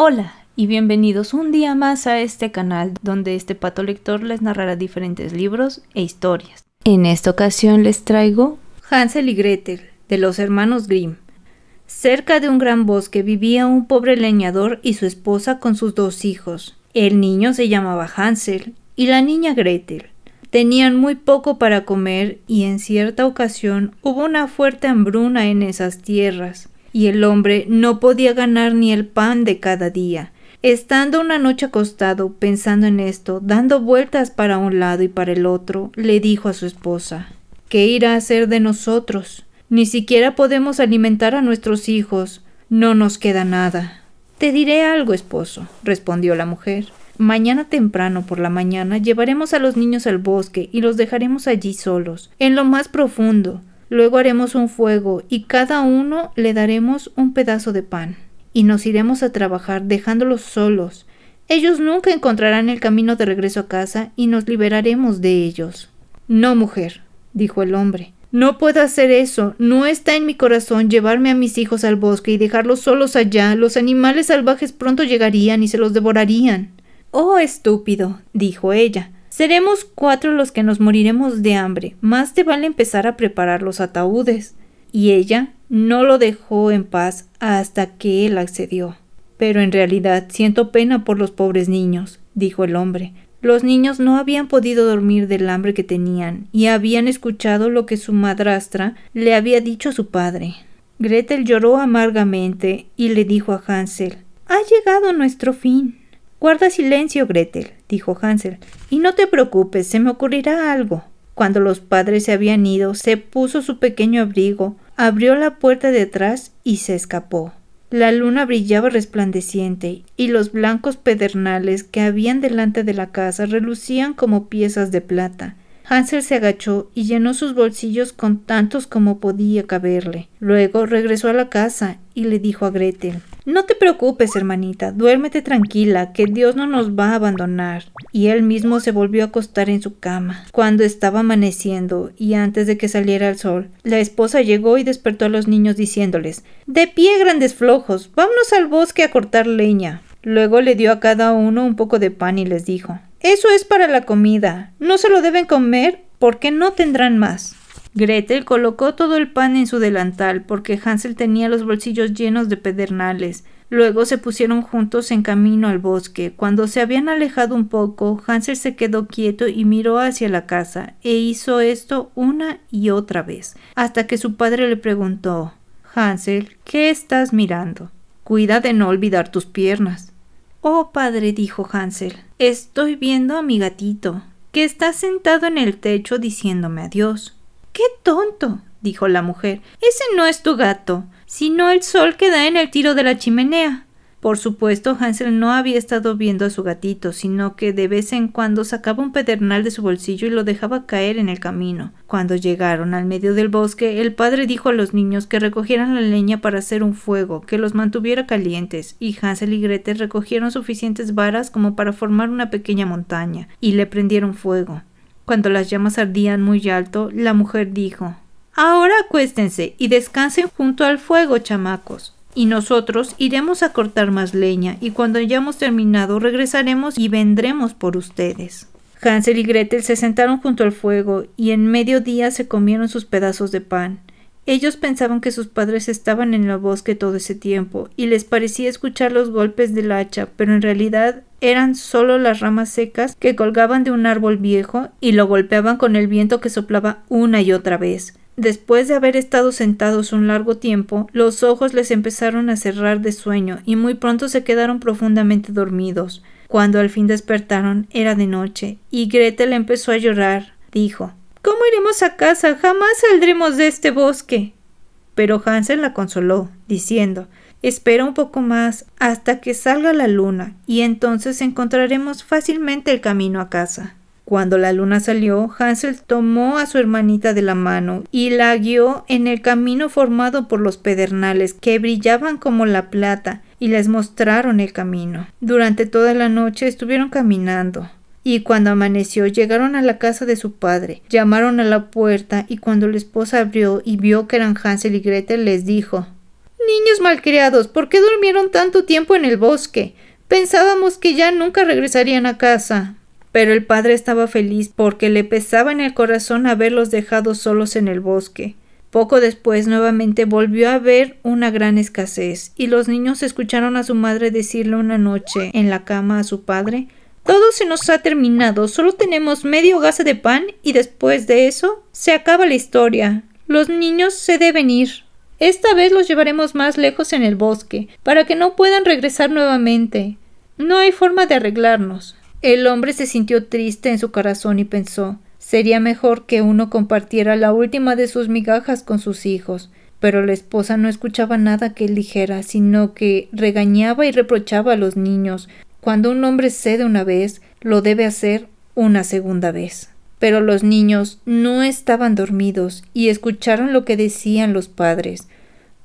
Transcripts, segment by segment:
Hola y bienvenidos un día más a este canal donde este pato lector les narrará diferentes libros e historias. En esta ocasión les traigo Hansel y Gretel de los hermanos Grimm. Cerca de un gran bosque vivía un pobre leñador y su esposa con sus dos hijos. El niño se llamaba Hansel y la niña Gretel. Tenían muy poco para comer y en cierta ocasión hubo una fuerte hambruna en esas tierras y el hombre no podía ganar ni el pan de cada día. Estando una noche acostado, pensando en esto, dando vueltas para un lado y para el otro, le dijo a su esposa ¿Qué irá a hacer de nosotros? Ni siquiera podemos alimentar a nuestros hijos. No nos queda nada. Te diré algo, esposo, respondió la mujer. Mañana temprano por la mañana llevaremos a los niños al bosque y los dejaremos allí solos, en lo más profundo. Luego haremos un fuego y cada uno le daremos un pedazo de pan. Y nos iremos a trabajar dejándolos solos. Ellos nunca encontrarán el camino de regreso a casa y nos liberaremos de ellos. No, mujer, dijo el hombre. No puedo hacer eso. No está en mi corazón llevarme a mis hijos al bosque y dejarlos solos allá. Los animales salvajes pronto llegarían y se los devorarían. Oh, estúpido, dijo ella. Seremos cuatro los que nos moriremos de hambre. Más te vale empezar a preparar los ataúdes. Y ella no lo dejó en paz hasta que él accedió. Pero en realidad siento pena por los pobres niños, dijo el hombre. Los niños no habían podido dormir del hambre que tenían y habían escuchado lo que su madrastra le había dicho a su padre. Gretel lloró amargamente y le dijo a Hansel Ha llegado nuestro fin. Guarda silencio, Gretel, dijo Hansel, y no te preocupes, se me ocurrirá algo. Cuando los padres se habían ido, se puso su pequeño abrigo, abrió la puerta detrás y se escapó. La luna brillaba resplandeciente, y los blancos pedernales que habían delante de la casa relucían como piezas de plata. Hansel se agachó y llenó sus bolsillos con tantos como podía caberle. Luego regresó a la casa y le dijo a Gretel No te preocupes, hermanita, duérmete tranquila, que Dios no nos va a abandonar. Y él mismo se volvió a acostar en su cama. Cuando estaba amaneciendo y antes de que saliera el sol, la esposa llegó y despertó a los niños diciéndoles De pie, grandes flojos, vámonos al bosque a cortar leña. Luego le dio a cada uno un poco de pan y les dijo eso es para la comida. No se lo deben comer porque no tendrán más. Gretel colocó todo el pan en su delantal porque Hansel tenía los bolsillos llenos de pedernales. Luego se pusieron juntos en camino al bosque. Cuando se habían alejado un poco, Hansel se quedó quieto y miró hacia la casa, e hizo esto una y otra vez, hasta que su padre le preguntó Hansel, ¿qué estás mirando? Cuida de no olvidar tus piernas. Oh padre, dijo Hansel, estoy viendo a mi gatito, que está sentado en el techo diciéndome adiós. ¡Qué tonto! dijo la mujer. Ese no es tu gato, sino el sol que da en el tiro de la chimenea. Por supuesto, Hansel no había estado viendo a su gatito, sino que de vez en cuando sacaba un pedernal de su bolsillo y lo dejaba caer en el camino. Cuando llegaron al medio del bosque, el padre dijo a los niños que recogieran la leña para hacer un fuego, que los mantuviera calientes, y Hansel y Gretel recogieron suficientes varas como para formar una pequeña montaña, y le prendieron fuego. Cuando las llamas ardían muy alto, la mujer dijo Ahora acuéstense y descansen junto al fuego, chamacos y nosotros iremos a cortar más leña y cuando hayamos terminado regresaremos y vendremos por ustedes. Hansel y Gretel se sentaron junto al fuego y en medio día se comieron sus pedazos de pan. Ellos pensaban que sus padres estaban en el bosque todo ese tiempo y les parecía escuchar los golpes del hacha, pero en realidad eran solo las ramas secas que colgaban de un árbol viejo y lo golpeaban con el viento que soplaba una y otra vez. Después de haber estado sentados un largo tiempo, los ojos les empezaron a cerrar de sueño y muy pronto se quedaron profundamente dormidos. Cuando al fin despertaron era de noche y Gretel empezó a llorar. Dijo ¿Cómo iremos a casa? Jamás saldremos de este bosque. Pero Hansen la consoló, diciendo Espera un poco más hasta que salga la luna, y entonces encontraremos fácilmente el camino a casa. Cuando la luna salió, Hansel tomó a su hermanita de la mano y la guió en el camino formado por los pedernales que brillaban como la plata y les mostraron el camino. Durante toda la noche estuvieron caminando y cuando amaneció llegaron a la casa de su padre, llamaron a la puerta y cuando la esposa abrió y vio que eran Hansel y Gretel les dijo Niños malcriados, ¿por qué durmieron tanto tiempo en el bosque? Pensábamos que ya nunca regresarían a casa pero el padre estaba feliz porque le pesaba en el corazón haberlos dejado solos en el bosque. Poco después nuevamente volvió a haber una gran escasez, y los niños escucharon a su madre decirle una noche en la cama a su padre Todo se nos ha terminado, solo tenemos medio gasa de pan y después de eso se acaba la historia. Los niños se deben ir. Esta vez los llevaremos más lejos en el bosque, para que no puedan regresar nuevamente. No hay forma de arreglarnos. El hombre se sintió triste en su corazón y pensó sería mejor que uno compartiera la última de sus migajas con sus hijos. Pero la esposa no escuchaba nada que él dijera, sino que regañaba y reprochaba a los niños. Cuando un hombre cede una vez, lo debe hacer una segunda vez. Pero los niños no estaban dormidos y escucharon lo que decían los padres.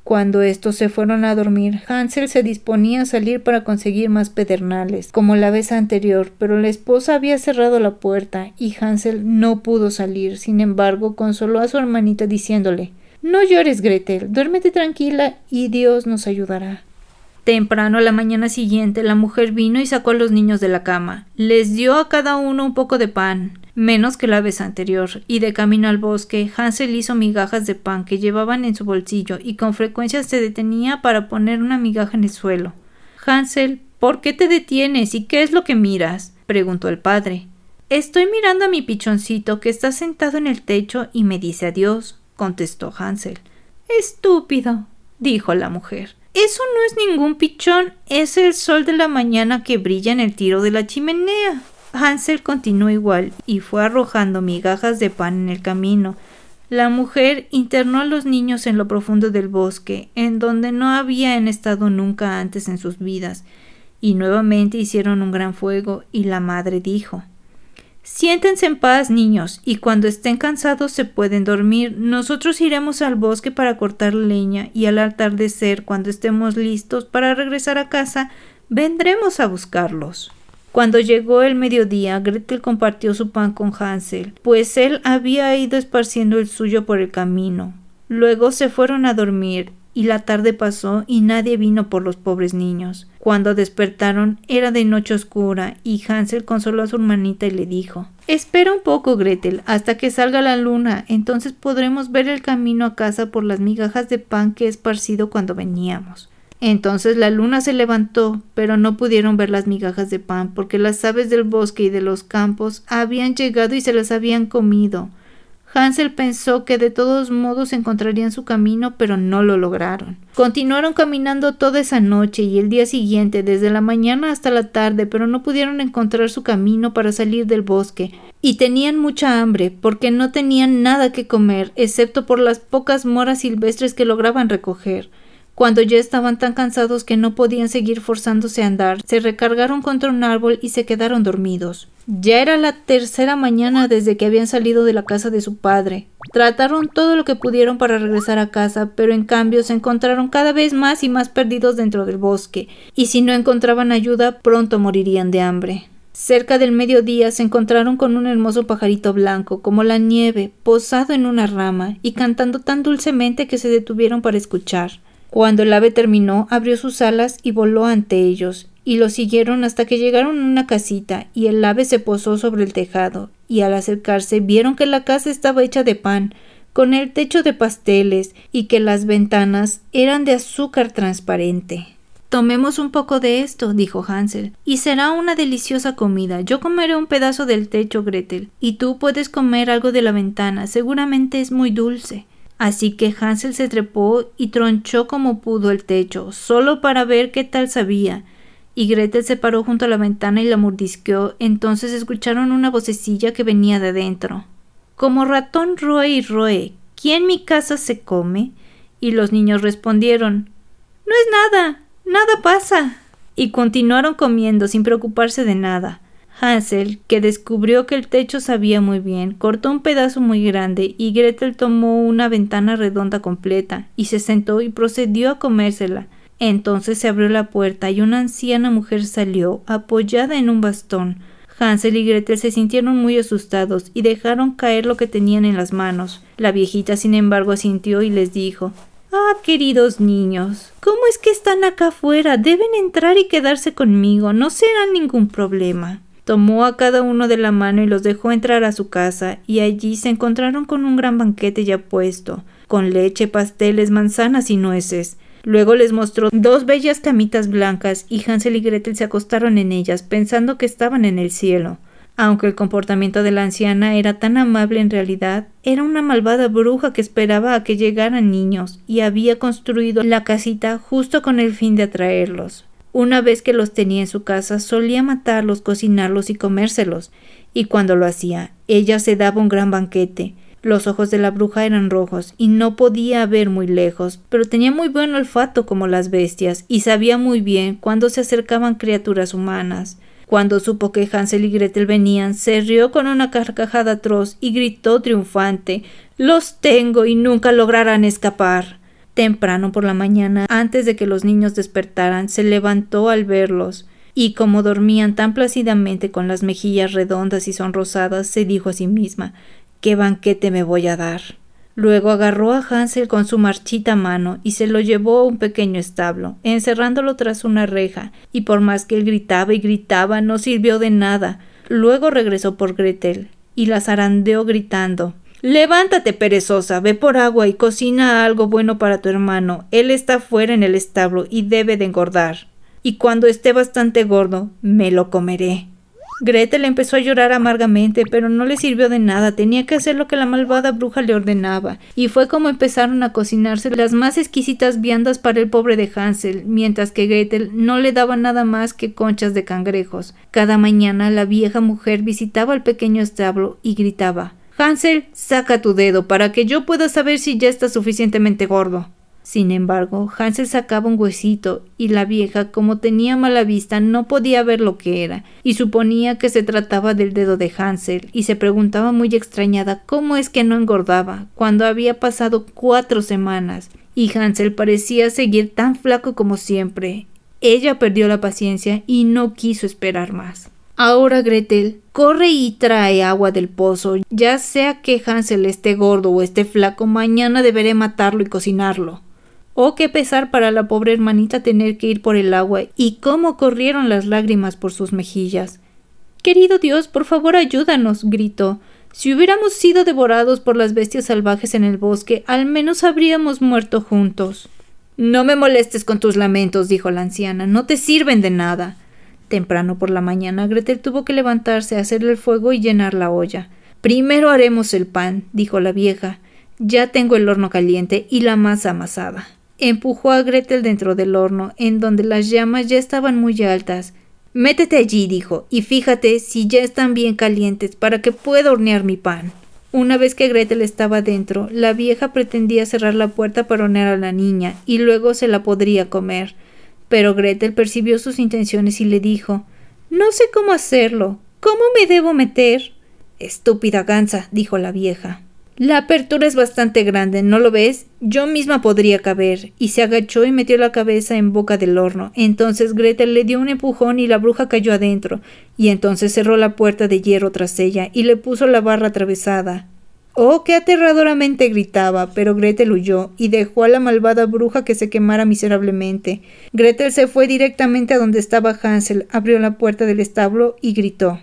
Cuando estos se fueron a dormir, Hansel se disponía a salir para conseguir más pedernales, como la vez anterior, pero la esposa había cerrado la puerta y Hansel no pudo salir. Sin embargo, consoló a su hermanita diciéndole No llores, Gretel, duérmete tranquila y Dios nos ayudará. Temprano a la mañana siguiente, la mujer vino y sacó a los niños de la cama. Les dio a cada uno un poco de pan, menos que la vez anterior, y de camino al bosque, Hansel hizo migajas de pan que llevaban en su bolsillo y con frecuencia se detenía para poner una migaja en el suelo. Hansel, ¿por qué te detienes y qué es lo que miras? preguntó el padre. Estoy mirando a mi pichoncito que está sentado en el techo y me dice adiós, contestó Hansel. Estúpido, dijo la mujer. Eso no es ningún pichón, es el sol de la mañana que brilla en el tiro de la chimenea. Hansel continuó igual y fue arrojando migajas de pan en el camino. La mujer internó a los niños en lo profundo del bosque, en donde no habían estado nunca antes en sus vidas, y nuevamente hicieron un gran fuego, y la madre dijo Siéntense en paz, niños, y cuando estén cansados se pueden dormir. Nosotros iremos al bosque para cortar leña, y al atardecer, cuando estemos listos para regresar a casa, vendremos a buscarlos. Cuando llegó el mediodía, Gretel compartió su pan con Hansel, pues él había ido esparciendo el suyo por el camino. Luego se fueron a dormir y la tarde pasó y nadie vino por los pobres niños. Cuando despertaron era de noche oscura y Hansel consoló a su hermanita y le dijo Espera un poco, Gretel, hasta que salga la luna, entonces podremos ver el camino a casa por las migajas de pan que he esparcido cuando veníamos. Entonces la luna se levantó, pero no pudieron ver las migajas de pan, porque las aves del bosque y de los campos habían llegado y se las habían comido. Hansel pensó que de todos modos encontrarían su camino, pero no lo lograron. Continuaron caminando toda esa noche y el día siguiente, desde la mañana hasta la tarde, pero no pudieron encontrar su camino para salir del bosque. Y tenían mucha hambre, porque no tenían nada que comer, excepto por las pocas moras silvestres que lograban recoger. Cuando ya estaban tan cansados que no podían seguir forzándose a andar, se recargaron contra un árbol y se quedaron dormidos. Ya era la tercera mañana desde que habían salido de la casa de su padre. Trataron todo lo que pudieron para regresar a casa, pero en cambio se encontraron cada vez más y más perdidos dentro del bosque, y si no encontraban ayuda pronto morirían de hambre. Cerca del mediodía se encontraron con un hermoso pajarito blanco, como la nieve, posado en una rama y cantando tan dulcemente que se detuvieron para escuchar. Cuando el ave terminó, abrió sus alas y voló ante ellos, y lo siguieron hasta que llegaron a una casita, y el ave se posó sobre el tejado, y al acercarse vieron que la casa estaba hecha de pan, con el techo de pasteles, y que las ventanas eran de azúcar transparente. Tomemos un poco de esto, dijo Hansel, y será una deliciosa comida. Yo comeré un pedazo del techo, Gretel, y tú puedes comer algo de la ventana. Seguramente es muy dulce. Así que Hansel se trepó y tronchó como pudo el techo, solo para ver qué tal sabía. Y Gretel se paró junto a la ventana y la mordisqueó. Entonces escucharon una vocecilla que venía de dentro. Como ratón roe y roe, ¿quién mi casa se come? Y los niños respondieron, No es nada, nada pasa. Y continuaron comiendo sin preocuparse de nada. Hansel, que descubrió que el techo sabía muy bien, cortó un pedazo muy grande y Gretel tomó una ventana redonda completa y se sentó y procedió a comérsela. Entonces se abrió la puerta y una anciana mujer salió, apoyada en un bastón. Hansel y Gretel se sintieron muy asustados y dejaron caer lo que tenían en las manos. La viejita, sin embargo, asintió y les dijo Ah, queridos niños, ¿cómo es que están acá afuera? Deben entrar y quedarse conmigo, no será ningún problema. Tomó a cada uno de la mano y los dejó entrar a su casa, y allí se encontraron con un gran banquete ya puesto, con leche, pasteles, manzanas y nueces. Luego les mostró dos bellas camitas blancas y Hansel y Gretel se acostaron en ellas, pensando que estaban en el cielo. Aunque el comportamiento de la anciana era tan amable en realidad, era una malvada bruja que esperaba a que llegaran niños y había construido la casita justo con el fin de atraerlos. Una vez que los tenía en su casa, solía matarlos, cocinarlos y comérselos, y cuando lo hacía, ella se daba un gran banquete. Los ojos de la bruja eran rojos y no podía ver muy lejos, pero tenía muy buen olfato como las bestias y sabía muy bien cuando se acercaban criaturas humanas. Cuando supo que Hansel y Gretel venían, se rió con una carcajada atroz y gritó triunfante Los tengo y nunca lograrán escapar. Temprano por la mañana, antes de que los niños despertaran, se levantó al verlos, y como dormían tan plácidamente con las mejillas redondas y sonrosadas, se dijo a sí misma ¿Qué banquete me voy a dar? Luego agarró a Hansel con su marchita mano y se lo llevó a un pequeño establo, encerrándolo tras una reja, y por más que él gritaba y gritaba, no sirvió de nada. Luego regresó por Gretel y la zarandeó gritando Levántate, perezosa, ve por agua y cocina algo bueno para tu hermano. Él está fuera en el establo y debe de engordar. Y cuando esté bastante gordo, me lo comeré. Gretel empezó a llorar amargamente, pero no le sirvió de nada, tenía que hacer lo que la malvada bruja le ordenaba, y fue como empezaron a cocinarse las más exquisitas viandas para el pobre de Hansel, mientras que Gretel no le daba nada más que conchas de cangrejos. Cada mañana la vieja mujer visitaba el pequeño establo y gritaba Hansel, saca tu dedo para que yo pueda saber si ya está suficientemente gordo. Sin embargo, Hansel sacaba un huesito y la vieja, como tenía mala vista, no podía ver lo que era, y suponía que se trataba del dedo de Hansel, y se preguntaba muy extrañada cómo es que no engordaba, cuando había pasado cuatro semanas, y Hansel parecía seguir tan flaco como siempre. Ella perdió la paciencia y no quiso esperar más. Ahora, Gretel, corre y trae agua del pozo. Ya sea que Hansel esté gordo o esté flaco, mañana deberé matarlo y cocinarlo. Oh, qué pesar para la pobre hermanita tener que ir por el agua y cómo corrieron las lágrimas por sus mejillas. Querido Dios, por favor ayúdanos, gritó. Si hubiéramos sido devorados por las bestias salvajes en el bosque, al menos habríamos muerto juntos. No me molestes con tus lamentos, dijo la anciana, no te sirven de nada. Temprano por la mañana, Gretel tuvo que levantarse, hacerle el fuego y llenar la olla. Primero haremos el pan, dijo la vieja. Ya tengo el horno caliente y la masa amasada. Empujó a Gretel dentro del horno, en donde las llamas ya estaban muy altas. Métete allí, dijo, y fíjate si ya están bien calientes para que pueda hornear mi pan. Una vez que Gretel estaba dentro, la vieja pretendía cerrar la puerta para hornear a la niña, y luego se la podría comer. Pero Gretel percibió sus intenciones y le dijo No sé cómo hacerlo. ¿Cómo me debo meter? Estúpida gansa, dijo la vieja. La apertura es bastante grande, ¿no lo ves? Yo misma podría caber. Y se agachó y metió la cabeza en boca del horno. Entonces Gretel le dio un empujón y la bruja cayó adentro. Y entonces cerró la puerta de hierro tras ella y le puso la barra atravesada. Oh, qué aterradoramente gritaba, pero Gretel huyó y dejó a la malvada bruja que se quemara miserablemente. Gretel se fue directamente a donde estaba Hansel, abrió la puerta del establo y gritó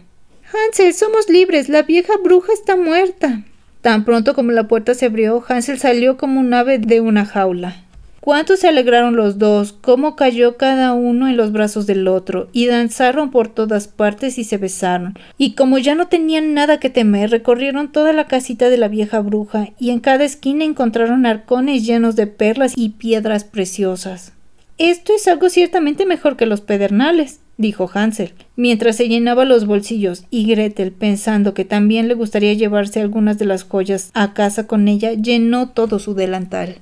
Hansel, somos libres. La vieja bruja está muerta. Tan pronto como la puerta se abrió, Hansel salió como un ave de una jaula. Cuánto se alegraron los dos, cómo cayó cada uno en los brazos del otro, y danzaron por todas partes y se besaron. Y como ya no tenían nada que temer, recorrieron toda la casita de la vieja bruja, y en cada esquina encontraron arcones llenos de perlas y piedras preciosas. Esto es algo ciertamente mejor que los pedernales, dijo Hansel, mientras se llenaba los bolsillos, y Gretel, pensando que también le gustaría llevarse algunas de las joyas a casa con ella, llenó todo su delantal.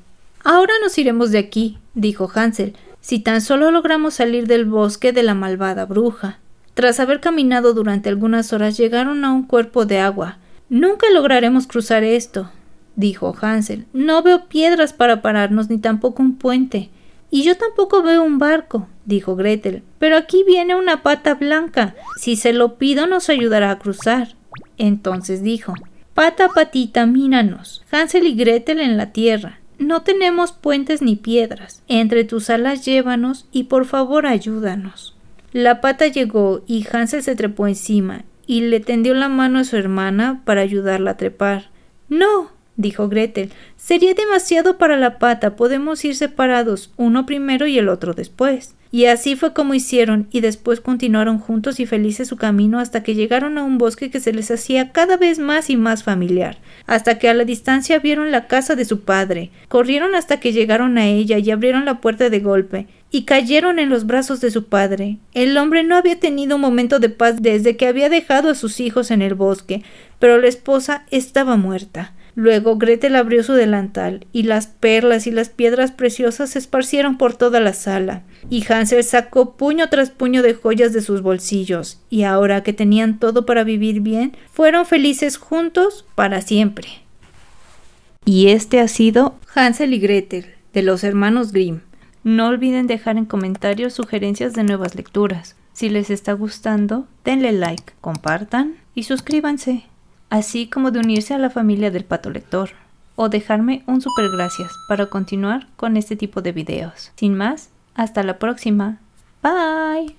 Ahora nos iremos de aquí, dijo Hansel, si tan solo logramos salir del bosque de la malvada bruja. Tras haber caminado durante algunas horas llegaron a un cuerpo de agua. Nunca lograremos cruzar esto, dijo Hansel. No veo piedras para pararnos ni tampoco un puente. Y yo tampoco veo un barco, dijo Gretel. Pero aquí viene una pata blanca. Si se lo pido nos ayudará a cruzar. Entonces dijo Pata patita, míranos. Hansel y Gretel en la tierra. No tenemos puentes ni piedras. Entre tus alas llévanos y por favor ayúdanos. La pata llegó y Hansel se trepó encima y le tendió la mano a su hermana para ayudarla a trepar. No, dijo Gretel, sería demasiado para la pata. Podemos ir separados, uno primero y el otro después. Y así fue como hicieron, y después continuaron juntos y felices su camino hasta que llegaron a un bosque que se les hacía cada vez más y más familiar, hasta que a la distancia vieron la casa de su padre, corrieron hasta que llegaron a ella y abrieron la puerta de golpe, y cayeron en los brazos de su padre. El hombre no había tenido un momento de paz desde que había dejado a sus hijos en el bosque, pero la esposa estaba muerta. Luego Gretel abrió su delantal, y las perlas y las piedras preciosas se esparcieron por toda la sala, y Hansel sacó puño tras puño de joyas de sus bolsillos, y ahora que tenían todo para vivir bien, fueron felices juntos para siempre. Y este ha sido Hansel y Gretel, de los hermanos Grimm. No olviden dejar en comentarios sugerencias de nuevas lecturas. Si les está gustando, denle like, compartan y suscríbanse así como de unirse a la familia del pato lector o dejarme un super gracias para continuar con este tipo de videos. Sin más, hasta la próxima. Bye.